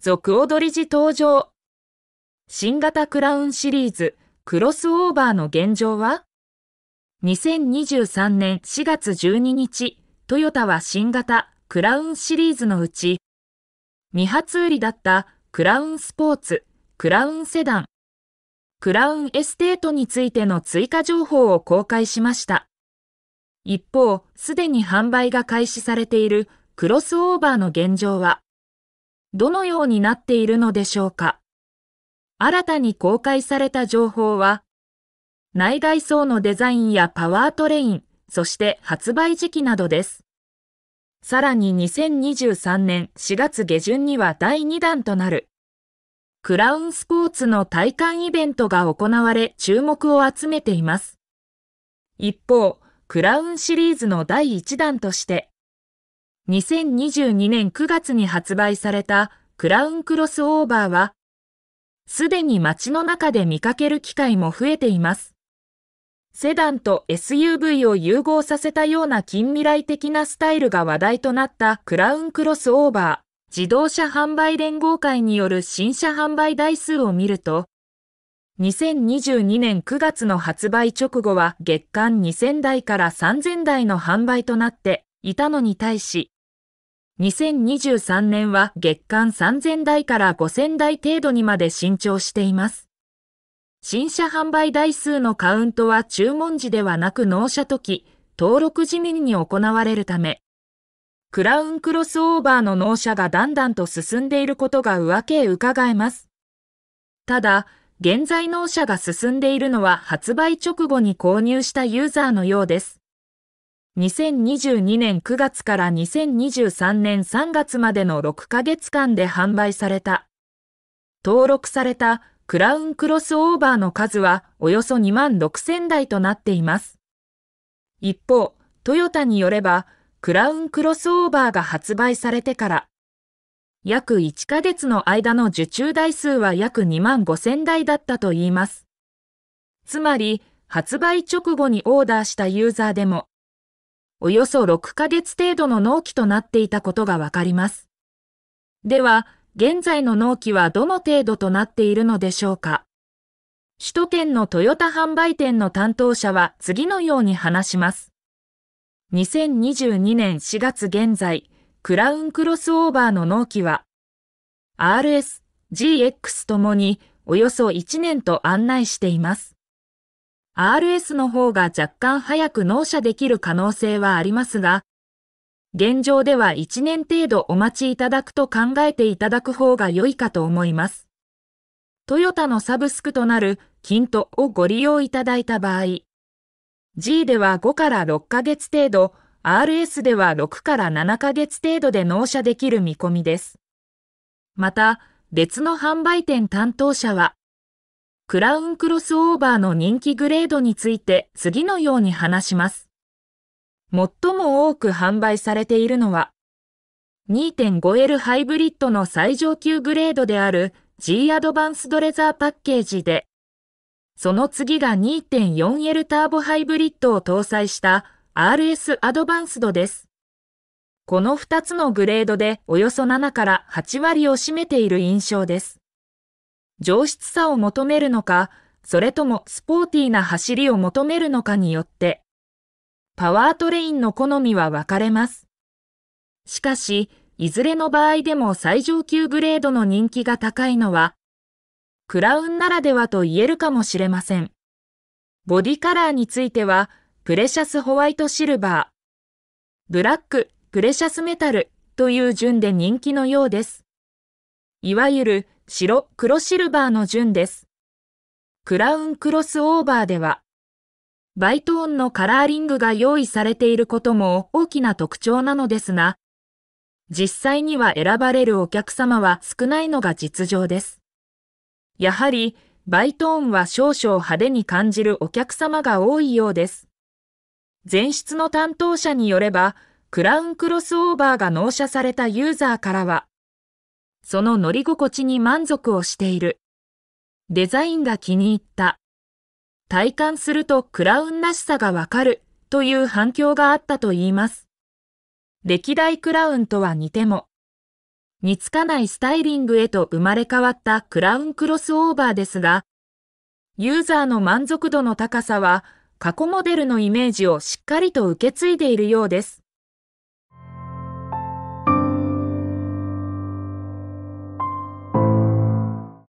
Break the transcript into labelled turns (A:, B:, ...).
A: 続踊り時登場。新型クラウンシリーズ、クロスオーバーの現状は ?2023 年4月12日、トヨタは新型クラウンシリーズのうち、未発売りだったクラウンスポーツ、クラウンセダン、クラウンエステートについての追加情報を公開しました。一方、すでに販売が開始されているクロスオーバーの現状は、どのようになっているのでしょうか新たに公開された情報は、内外装のデザインやパワートレイン、そして発売時期などです。さらに2023年4月下旬には第2弾となる、クラウンスポーツの体感イベントが行われ注目を集めています。一方、クラウンシリーズの第1弾として、2022年9月に発売されたクラウンクロスオーバーは、すでに街の中で見かける機会も増えています。セダンと SUV を融合させたような近未来的なスタイルが話題となったクラウンクロスオーバー、自動車販売連合会による新車販売台数を見ると、2022年9月の発売直後は月間2000台から3000台の販売となっていたのに対し、2023年は月間3000台から5000台程度にまで伸長しています。新車販売台数のカウントは注文時ではなく納車時、登録時にに行われるため、クラウンクロスオーバーの納車がだんだんと進んでいることが上け伺えます。ただ、現在納車が進んでいるのは発売直後に購入したユーザーのようです。2022年9月から2023年3月までの6ヶ月間で販売された。登録されたクラウンクロスオーバーの数はおよそ2万6000台となっています。一方、トヨタによれば、クラウンクロスオーバーが発売されてから、約1ヶ月の間の受注台数は約2万5000台だったといいます。つまり、発売直後にオーダーしたユーザーでも、およそ6ヶ月程度の納期となっていたことがわかります。では、現在の納期はどの程度となっているのでしょうか首都圏のトヨタ販売店の担当者は次のように話します。2022年4月現在、クラウンクロスオーバーの納期は、RS、GX ともにおよそ1年と案内しています。RS の方が若干早く納車できる可能性はありますが、現状では1年程度お待ちいただくと考えていただく方が良いかと思います。トヨタのサブスクとなるキントをご利用いただいた場合、G では5から6ヶ月程度、RS では6から7ヶ月程度で納車できる見込みです。また、別の販売店担当者は、クラウンクロスオーバーの人気グレードについて次のように話します。最も多く販売されているのは、2.5L ハイブリッドの最上級グレードである G アドバンスドレザーパッケージで、その次が 2.4L ターボハイブリッドを搭載した RS アドバンスドです。この2つのグレードでおよそ7から8割を占めている印象です。上質さを求めるのか、それともスポーティーな走りを求めるのかによって、パワートレインの好みは分かれます。しかし、いずれの場合でも最上級グレードの人気が高いのは、クラウンならではと言えるかもしれません。ボディカラーについては、プレシャスホワイトシルバー、ブラック、プレシャスメタルという順で人気のようです。いわゆる白、黒シルバーの順です。クラウンクロスオーバーでは、バイトーンのカラーリングが用意されていることも大きな特徴なのですが、実際には選ばれるお客様は少ないのが実情です。やはり、バイトーンは少々派手に感じるお客様が多いようです。前室の担当者によれば、クラウンクロスオーバーが納車されたユーザーからは、その乗り心地に満足をしている。デザインが気に入った。体感するとクラウンらしさがわかるという反響があったと言います。歴代クラウンとは似ても、似つかないスタイリングへと生まれ変わったクラウンクロスオーバーですが、ユーザーの満足度の高さは過去モデルのイメージをしっかりと受け継いでいるようです。